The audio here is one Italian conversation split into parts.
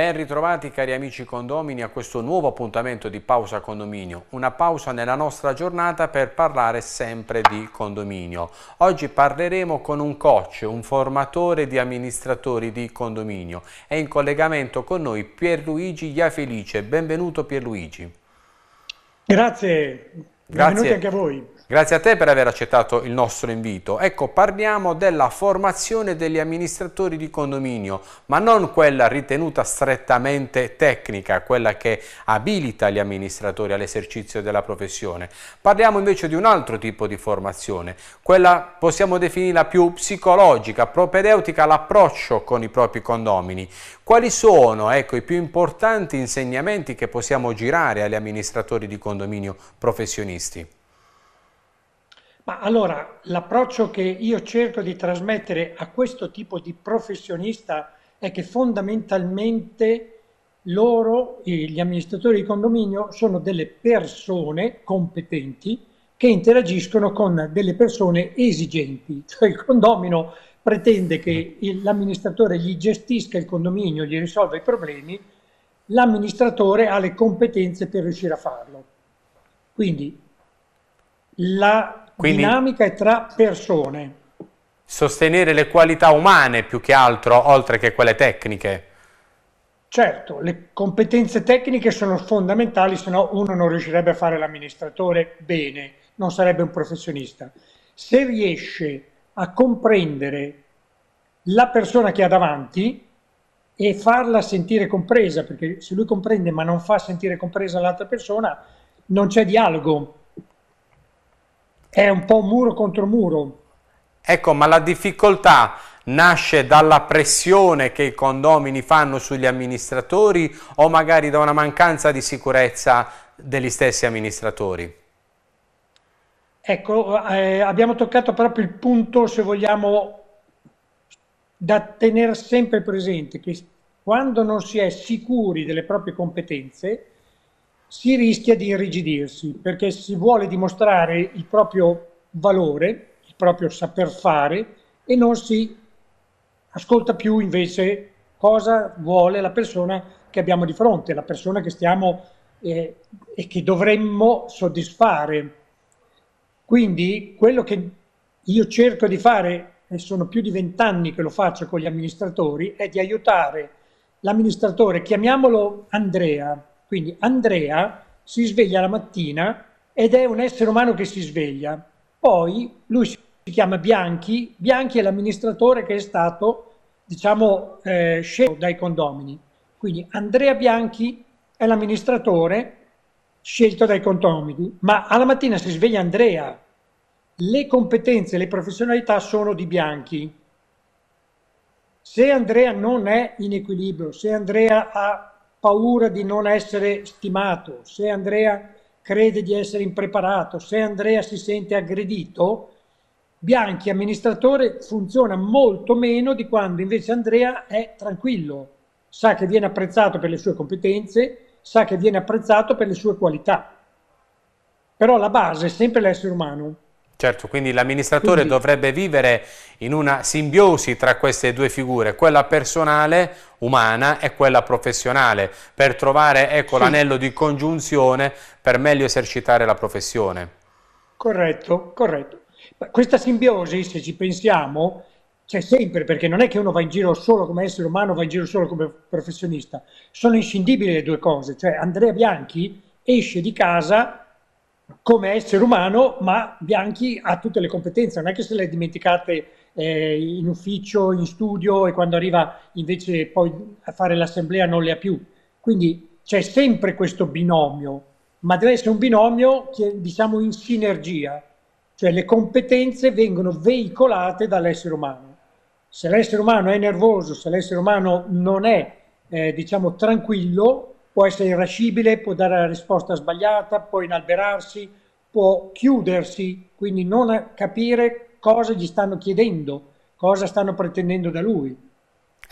Ben ritrovati cari amici condomini a questo nuovo appuntamento di Pausa Condominio, una pausa nella nostra giornata per parlare sempre di condominio. Oggi parleremo con un coach, un formatore di amministratori di condominio. È in collegamento con noi Pierluigi Iafelice. Benvenuto Pierluigi. Grazie, Grazie. benvenuti anche a voi. Grazie a te per aver accettato il nostro invito. Ecco, parliamo della formazione degli amministratori di condominio, ma non quella ritenuta strettamente tecnica, quella che abilita gli amministratori all'esercizio della professione. Parliamo invece di un altro tipo di formazione, quella possiamo definirla più psicologica, propedeutica all'approccio con i propri condomini. Quali sono ecco, i più importanti insegnamenti che possiamo girare agli amministratori di condominio professionisti? Ma allora l'approccio che io cerco di trasmettere a questo tipo di professionista è che fondamentalmente loro, gli amministratori di condominio, sono delle persone competenti che interagiscono con delle persone esigenti. Cioè il condomino pretende che l'amministratore gli gestisca il condominio, gli risolva i problemi, l'amministratore ha le competenze per riuscire a farlo. Quindi la quindi, dinamica è tra persone. Sostenere le qualità umane più che altro, oltre che quelle tecniche. Certo, le competenze tecniche sono fondamentali, se no uno non riuscirebbe a fare l'amministratore bene, non sarebbe un professionista. Se riesce a comprendere la persona che ha davanti e farla sentire compresa, perché se lui comprende ma non fa sentire compresa l'altra persona, non c'è dialogo, è un po' muro contro muro. Ecco, ma la difficoltà nasce dalla pressione che i condomini fanno sugli amministratori o magari da una mancanza di sicurezza degli stessi amministratori? Ecco, eh, abbiamo toccato proprio il punto, se vogliamo, da tenere sempre presente, che quando non si è sicuri delle proprie competenze, si rischia di irrigidirsi perché si vuole dimostrare il proprio valore, il proprio saper fare e non si ascolta più invece cosa vuole la persona che abbiamo di fronte, la persona che stiamo eh, e che dovremmo soddisfare. Quindi quello che io cerco di fare, e sono più di vent'anni che lo faccio con gli amministratori, è di aiutare l'amministratore, chiamiamolo Andrea, quindi Andrea si sveglia la mattina ed è un essere umano che si sveglia. Poi lui si chiama Bianchi, Bianchi è l'amministratore che è stato, diciamo, eh, scelto dai condomini. Quindi Andrea Bianchi è l'amministratore scelto dai condomini, ma alla mattina si sveglia Andrea. Le competenze, le professionalità sono di Bianchi. Se Andrea non è in equilibrio, se Andrea ha paura di non essere stimato, se Andrea crede di essere impreparato, se Andrea si sente aggredito, Bianchi amministratore funziona molto meno di quando invece Andrea è tranquillo, sa che viene apprezzato per le sue competenze, sa che viene apprezzato per le sue qualità. Però la base è sempre l'essere umano. Certo, quindi l'amministratore quindi... dovrebbe vivere in una simbiosi tra queste due figure, quella personale, umana e quella professionale, per trovare ecco, sì. l'anello di congiunzione per meglio esercitare la professione. Corretto, corretto. questa simbiosi, se ci pensiamo, c'è sempre, perché non è che uno va in giro solo come essere umano, va in giro solo come professionista. Sono inscindibili le due cose, cioè Andrea Bianchi esce di casa come essere umano, ma Bianchi ha tutte le competenze, non è che se le dimenticate eh, in ufficio, in studio e quando arriva invece poi a fare l'assemblea non le ha più. Quindi c'è sempre questo binomio, ma deve essere un binomio che diciamo in sinergia, cioè le competenze vengono veicolate dall'essere umano. Se l'essere umano è nervoso, se l'essere umano non è eh, diciamo tranquillo, può essere irascibile, può dare la risposta sbagliata, può inalberarsi, può chiudersi, quindi non capire cosa gli stanno chiedendo, cosa stanno pretendendo da lui.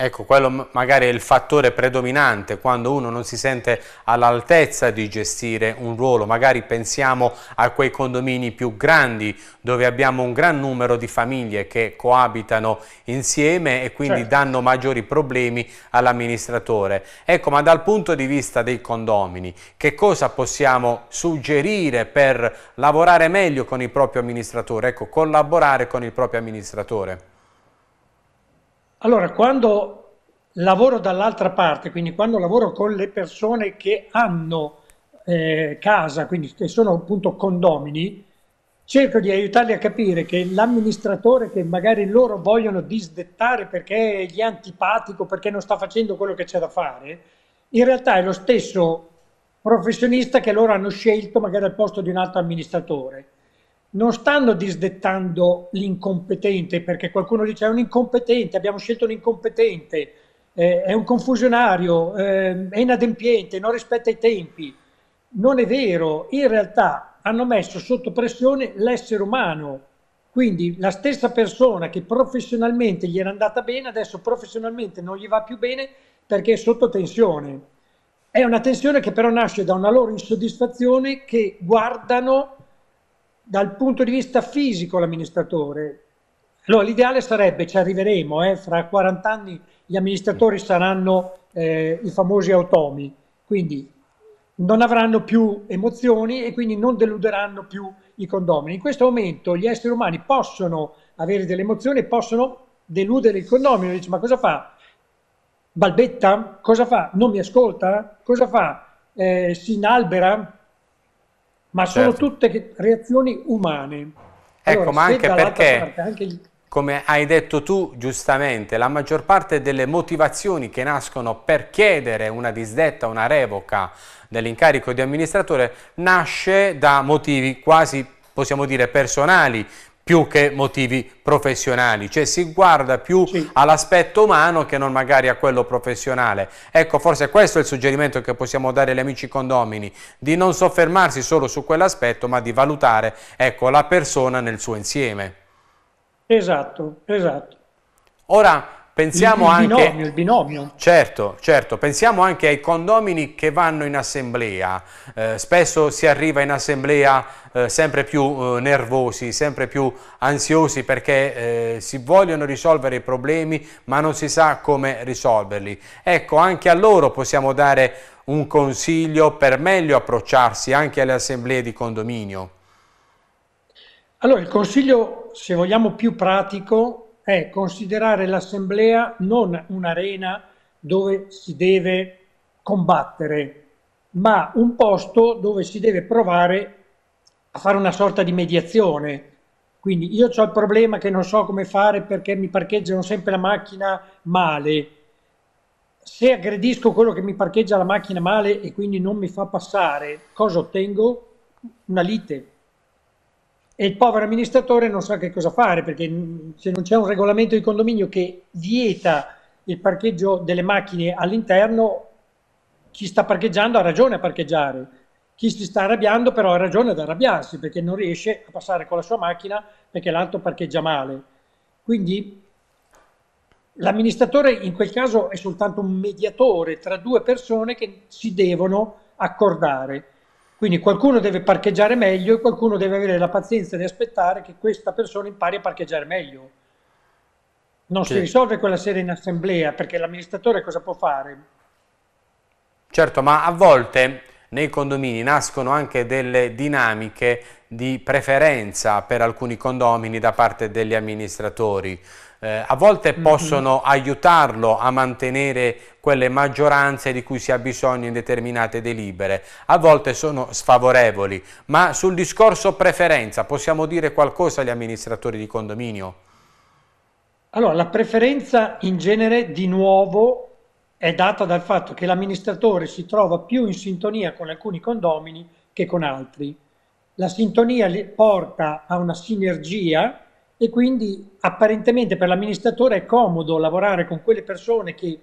Ecco, quello magari è il fattore predominante quando uno non si sente all'altezza di gestire un ruolo. Magari pensiamo a quei condomini più grandi dove abbiamo un gran numero di famiglie che coabitano insieme e quindi certo. danno maggiori problemi all'amministratore. Ecco, ma dal punto di vista dei condomini, che cosa possiamo suggerire per lavorare meglio con il proprio amministratore? Ecco, collaborare con il proprio amministratore. Allora, quando lavoro dall'altra parte, quindi quando lavoro con le persone che hanno eh, casa, quindi che sono appunto condomini, cerco di aiutarli a capire che l'amministratore che magari loro vogliono disdettare perché gli è antipatico, perché non sta facendo quello che c'è da fare, in realtà è lo stesso professionista che loro hanno scelto magari al posto di un altro amministratore non stanno disdettando l'incompetente perché qualcuno dice è un incompetente, abbiamo scelto un incompetente, eh, è un confusionario, eh, è inadempiente, non rispetta i tempi. Non è vero, in realtà hanno messo sotto pressione l'essere umano, quindi la stessa persona che professionalmente gli era andata bene, adesso professionalmente non gli va più bene perché è sotto tensione. È una tensione che però nasce da una loro insoddisfazione che guardano dal punto di vista fisico l'amministratore. Allora, l'ideale sarebbe, ci arriveremo, eh, fra 40 anni gli amministratori saranno eh, i famosi automi, quindi non avranno più emozioni e quindi non deluderanno più i condomini. In questo momento gli esseri umani possono avere delle emozioni e possono deludere il condomino. Dice, ma cosa fa? Balbetta? Cosa fa? Non mi ascolta? Cosa fa? Eh, si inalbera? ma sono certo. tutte reazioni umane. Ecco, allora, ma anche perché, parte, anche gli... come hai detto tu giustamente, la maggior parte delle motivazioni che nascono per chiedere una disdetta, una revoca dell'incarico di amministratore, nasce da motivi quasi possiamo dire personali, più che motivi professionali, cioè si guarda più sì. all'aspetto umano che non magari a quello professionale. Ecco, forse questo è il suggerimento che possiamo dare agli amici condomini, di non soffermarsi solo su quell'aspetto, ma di valutare ecco, la persona nel suo insieme. Esatto, esatto. Ora, Pensiamo il, il anche, binomio, il binomio. Certo, certo, pensiamo anche ai condomini che vanno in assemblea. Eh, spesso si arriva in assemblea eh, sempre più eh, nervosi, sempre più ansiosi perché eh, si vogliono risolvere i problemi ma non si sa come risolverli. Ecco, anche a loro possiamo dare un consiglio per meglio approcciarsi anche alle assemblee di condominio. Allora, il consiglio, se vogliamo, più pratico è considerare l'assemblea non un'arena dove si deve combattere, ma un posto dove si deve provare a fare una sorta di mediazione. Quindi io ho il problema che non so come fare perché mi parcheggiano sempre la macchina male. Se aggredisco quello che mi parcheggia la macchina male e quindi non mi fa passare, cosa ottengo? Una lite, e il povero amministratore non sa che cosa fare perché se non c'è un regolamento di condominio che vieta il parcheggio delle macchine all'interno, chi sta parcheggiando ha ragione a parcheggiare, chi si sta arrabbiando però ha ragione ad arrabbiarsi perché non riesce a passare con la sua macchina perché l'altro parcheggia male. Quindi l'amministratore in quel caso è soltanto un mediatore tra due persone che si devono accordare. Quindi qualcuno deve parcheggiare meglio e qualcuno deve avere la pazienza di aspettare che questa persona impari a parcheggiare meglio. Non sì. si risolve quella sera in assemblea perché l'amministratore cosa può fare? Certo, ma a volte nei condomini nascono anche delle dinamiche di preferenza per alcuni condomini da parte degli amministratori eh, a volte mm -hmm. possono aiutarlo a mantenere quelle maggioranze di cui si ha bisogno in determinate delibere, a volte sono sfavorevoli, ma sul discorso preferenza possiamo dire qualcosa agli amministratori di condominio? Allora, la preferenza in genere di nuovo è data dal fatto che l'amministratore si trova più in sintonia con alcuni condomini che con altri. La sintonia porta a una sinergia e quindi apparentemente per l'amministratore è comodo lavorare con quelle persone che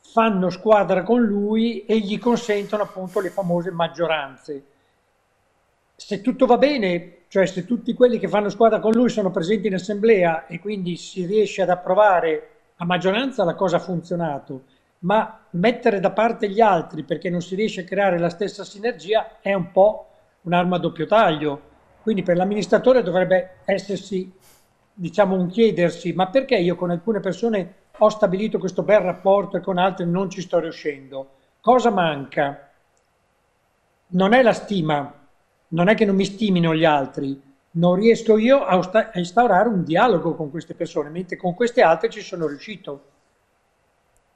fanno squadra con lui e gli consentono appunto le famose maggioranze. Se tutto va bene, cioè se tutti quelli che fanno squadra con lui sono presenti in assemblea e quindi si riesce ad approvare a maggioranza, la cosa ha funzionato, ma mettere da parte gli altri perché non si riesce a creare la stessa sinergia è un po' un'arma a doppio taglio. Quindi per l'amministratore dovrebbe essersi diciamo un chiedersi ma perché io con alcune persone ho stabilito questo bel rapporto e con altre non ci sto riuscendo? Cosa manca? Non è la stima, non è che non mi stimino gli altri, non riesco io a instaurare un dialogo con queste persone, mentre con queste altre ci sono riuscito.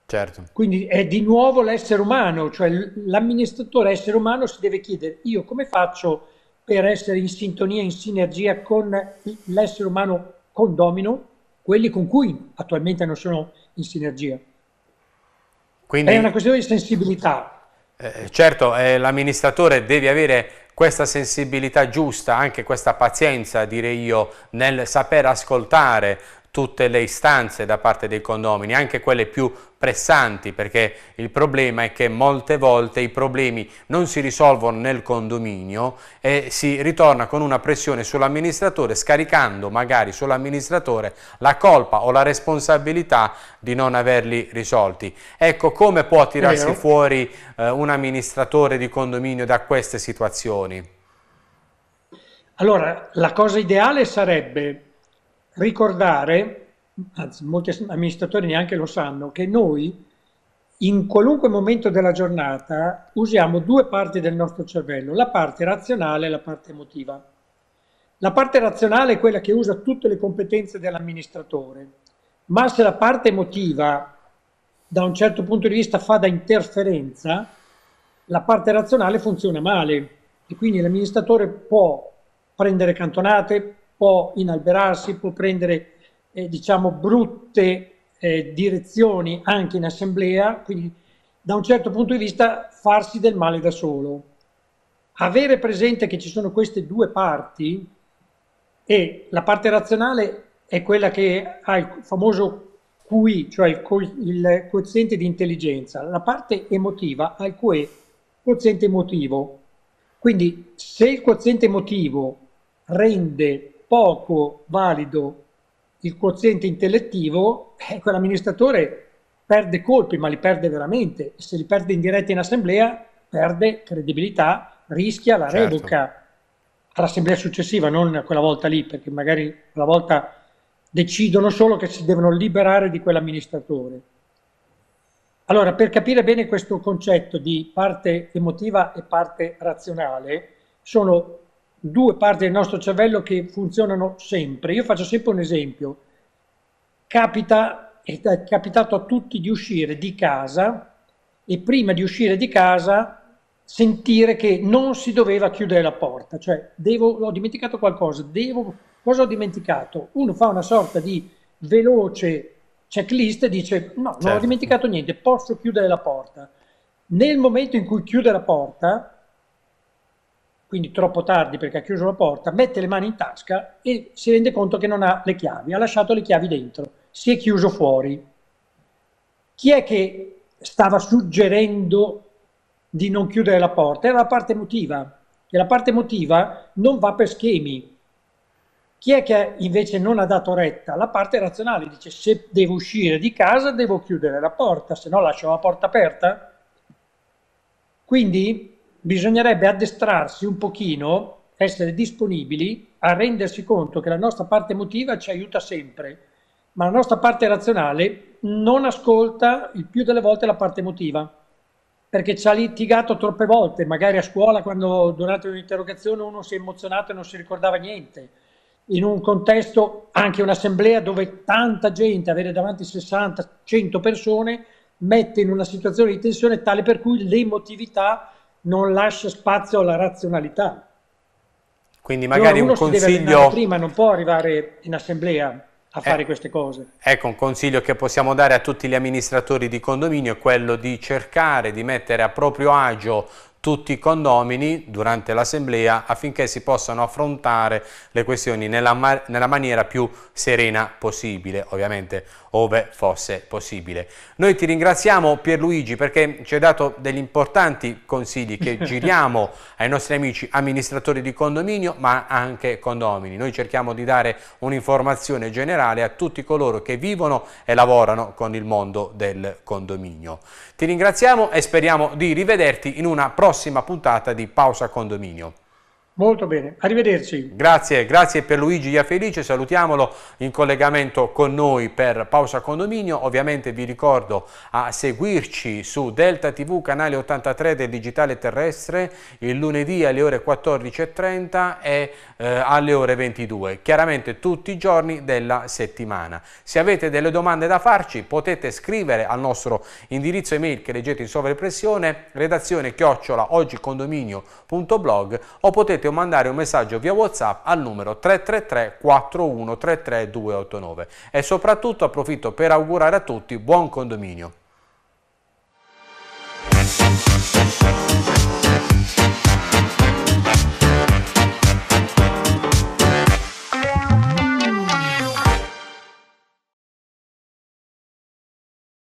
Certo. Quindi è di nuovo l'essere umano, cioè l'amministratore essere umano si deve chiedere io come faccio per essere in sintonia, in sinergia con l'essere umano con Domino quelli con cui attualmente non sono in sinergia. Quindi, è una questione di sensibilità. Eh, eh, certo, eh, l'amministratore deve avere questa sensibilità giusta, anche questa pazienza, direi io, nel saper ascoltare tutte le istanze da parte dei condomini, anche quelle più pressanti, perché il problema è che molte volte i problemi non si risolvono nel condominio e si ritorna con una pressione sull'amministratore, scaricando magari sull'amministratore la colpa o la responsabilità di non averli risolti. Ecco, come può tirarsi fuori eh, un amministratore di condominio da queste situazioni? Allora, la cosa ideale sarebbe ricordare, anzi molti amministratori neanche lo sanno, che noi in qualunque momento della giornata usiamo due parti del nostro cervello, la parte razionale e la parte emotiva. La parte razionale è quella che usa tutte le competenze dell'amministratore, ma se la parte emotiva da un certo punto di vista fa da interferenza, la parte razionale funziona male e quindi l'amministratore può prendere cantonate, può inalberarsi, può prendere eh, diciamo brutte eh, direzioni anche in assemblea, quindi da un certo punto di vista farsi del male da solo. Avere presente che ci sono queste due parti e la parte razionale è quella che ha il famoso QI, cioè il, co- il quoziente di intelligenza, la parte emotiva ha il QE, quoziente emotivo. Quindi se il quoziente emotivo rende poco valido il quoziente intellettivo, eh, quell'amministratore perde colpi, ma li perde veramente. Se li perde in diretta in assemblea, perde credibilità, rischia la certo. revoca all'assemblea successiva, non quella volta lì, perché magari quella volta decidono solo che si devono liberare di quell'amministratore. Allora, per capire bene questo concetto di parte emotiva e parte razionale, sono due parti del nostro cervello che funzionano sempre. Io faccio sempre un esempio. Capita, è capitato a tutti di uscire di casa e prima di uscire di casa sentire che non si doveva chiudere la porta, cioè devo, ho dimenticato qualcosa, devo, cosa ho dimenticato? Uno fa una sorta di veloce checklist e dice no, certo. non ho certo. dimenticato niente, posso chiudere la porta. Nel momento in cui chiude la porta, quindi troppo tardi perché ha chiuso la porta, mette le mani in tasca e si rende conto che non ha le chiavi, ha lasciato le chiavi dentro, si è chiuso fuori. Chi è che stava suggerendo di non chiudere la porta? Era la parte emotiva e la parte emotiva non va per schemi. Chi è che invece non ha dato retta? La parte razionale dice se devo uscire di casa devo chiudere la porta, se no lascio la porta aperta. Quindi bisognerebbe addestrarsi un pochino, essere disponibili a rendersi conto che la nostra parte emotiva ci aiuta sempre, ma la nostra parte razionale non ascolta il più delle volte la parte emotiva, perché ci ha litigato troppe volte, magari a scuola quando durante un'interrogazione uno si è emozionato e non si ricordava niente, in un contesto, anche un'assemblea dove tanta gente, avere davanti 60, 100 persone, mette in una situazione di tensione tale per cui l'emotività non lascia spazio alla razionalità. Quindi magari un consiglio... prima non può arrivare in assemblea a eh, fare eh, queste cose. Ecco, un consiglio che possiamo dare a tutti gli amministratori di condominio è quello di cercare di mettere a proprio agio tutti i condomini durante l'assemblea affinché si possano affrontare le questioni nella, nella maniera più serena possibile. Ovviamente ove fosse possibile. Noi ti ringraziamo Pierluigi perché ci hai dato degli importanti consigli che giriamo ai nostri amici amministratori di condominio ma anche condomini. Noi cerchiamo di dare un'informazione generale a tutti coloro che vivono e lavorano con il mondo del condominio. Ti ringraziamo e speriamo di rivederti in una prossima puntata di Pausa Condominio. Molto bene, arrivederci. Grazie, grazie per Luigi Iafelice, salutiamolo in collegamento con noi per Pausa Condominio. Ovviamente vi ricordo a seguirci su Delta TV, canale 83 del Digitale Terrestre, il lunedì alle ore 14.30 e eh, alle ore 22, chiaramente tutti i giorni della settimana. Se avete delle domande da farci potete scrivere al nostro indirizzo email che leggete in sovrappressione, redazione chiocciola oggicondominio.blog o potete o mandare un messaggio via WhatsApp al numero 333 4133 289 e soprattutto approfitto per augurare a tutti buon condominio.